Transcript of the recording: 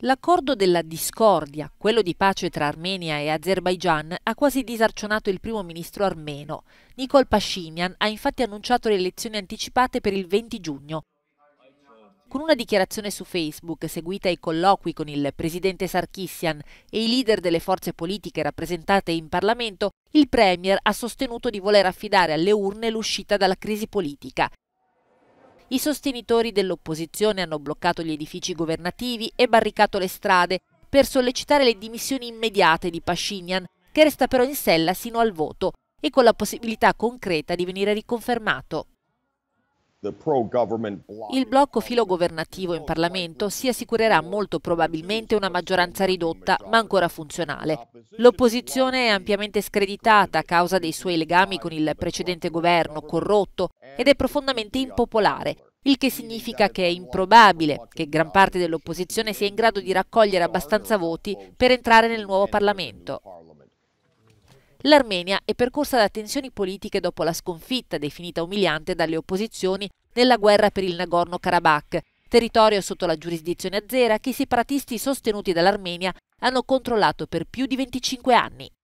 L'accordo della discordia, quello di pace tra Armenia e Azerbaigian, ha quasi disarcionato il primo ministro armeno. Nikol Pashinyan ha infatti annunciato le elezioni anticipate per il 20 giugno. Con una dichiarazione su Facebook, seguita ai colloqui con il presidente Sarkissian e i leader delle forze politiche rappresentate in Parlamento, il Premier ha sostenuto di voler affidare alle urne l'uscita dalla crisi politica i sostenitori dell'opposizione hanno bloccato gli edifici governativi e barricato le strade per sollecitare le dimissioni immediate di Pashinyan, che resta però in sella sino al voto e con la possibilità concreta di venire riconfermato. Il blocco filogovernativo in Parlamento si assicurerà molto probabilmente una maggioranza ridotta, ma ancora funzionale. L'opposizione è ampiamente screditata a causa dei suoi legami con il precedente governo corrotto ed è profondamente impopolare, il che significa che è improbabile che gran parte dell'opposizione sia in grado di raccogliere abbastanza voti per entrare nel nuovo Parlamento. L'Armenia è percorsa da tensioni politiche dopo la sconfitta, definita umiliante dalle opposizioni, nella guerra per il Nagorno-Karabakh, territorio sotto la giurisdizione azera che i separatisti sostenuti dall'Armenia hanno controllato per più di 25 anni.